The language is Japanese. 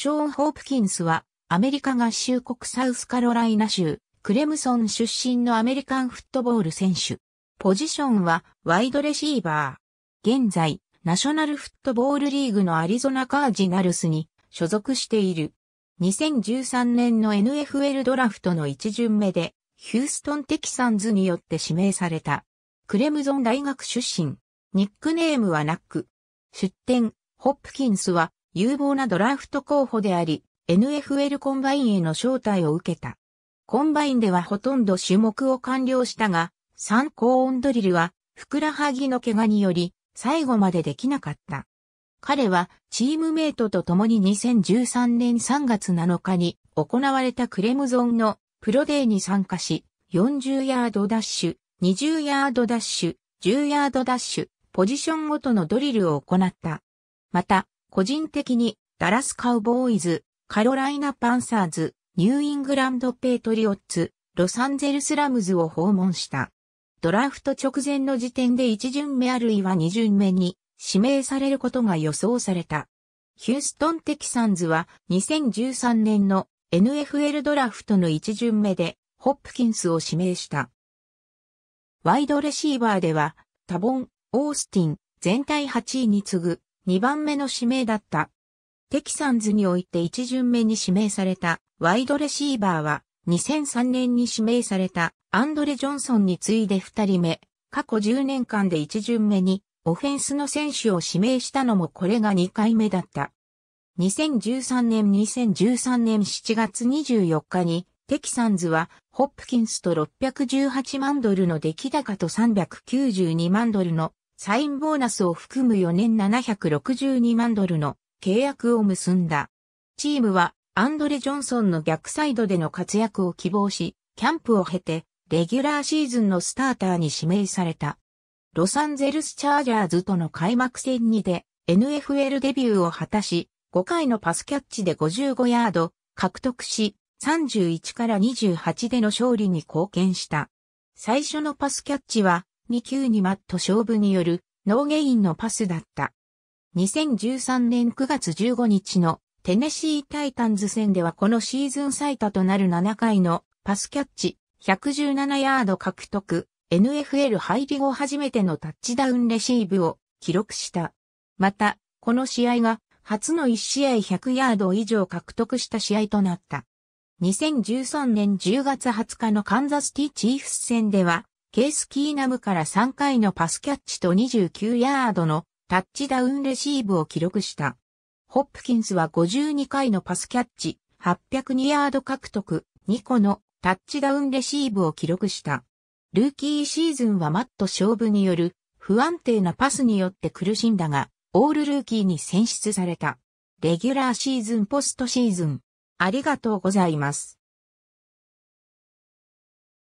ショーン・ホープキンスは、アメリカ合衆国サウスカロライナ州、クレムソン出身のアメリカンフットボール選手。ポジションは、ワイドレシーバー。現在、ナショナルフットボールリーグのアリゾナカージナルスに所属している。2013年の NFL ドラフトの一巡目で、ヒューストンテキサンズによって指名された。クレムゾン大学出身。ニックネームはナック。出展、ホップキンスは有望なドラフト候補であり、NFL コンバインへの招待を受けた。コンバインではほとんど種目を完了したが、参高音ドリルは、ふくらはぎの怪我により、最後までできなかった。彼は、チームメイトと共に2013年3月7日に、行われたクレムゾンのプロデーに参加し、40ヤードダッシュ、20ヤードダッシュ、10ヤードダッシュ、ポジションごとのドリルを行った。また、個人的にダラスカウボーイズ、カロライナパンサーズ、ニューイングランドペイトリオッツ、ロサンゼルスラムズを訪問した。ドラフト直前の時点で1巡目あるいは2巡目に指名されることが予想された。ヒューストンテキサンズは2013年の NFL ドラフトの1巡目でホップキンスを指名した。ワイドレシーバーでは、タボン、オースティン、全体8位に次ぐ2番目の指名だった。テキサンズにおいて1巡目に指名されたワイドレシーバーは2003年に指名されたアンドレ・ジョンソンに次いで2人目、過去10年間で1巡目にオフェンスの選手を指名したのもこれが2回目だった。2013年2013年7月24日にテキサンズはホップキンスと618万ドルの出来高と392万ドルのサインボーナスを含む4年762万ドルの契約を結んだ。チームはアンドレ・ジョンソンの逆サイドでの活躍を希望し、キャンプを経て、レギュラーシーズンのスターターに指名された。ロサンゼルス・チャージャーズとの開幕戦にて、NFL デビューを果たし、5回のパスキャッチで55ヤード獲得し、31から28での勝利に貢献した。最初のパスキャッチは2級にマット勝負によるノーゲインのパスだった。2013年9月15日のテネシータイタンズ戦ではこのシーズン最多となる7回のパスキャッチ、117ヤード獲得、NFL 入り後初めてのタッチダウンレシーブを記録した。また、この試合が初の1試合100ヤード以上獲得した試合となった。2013年10月20日のカンザスティチーフス戦ではケース・キーナムから3回のパスキャッチと29ヤードのタッチダウンレシーブを記録した。ホップキンスは52回のパスキャッチ、802ヤード獲得、2個のタッチダウンレシーブを記録した。ルーキーシーズンはマット勝負による不安定なパスによって苦しんだが、オールルーキーに選出された。レギュラーシーズンポストシーズン。ありがとうございます。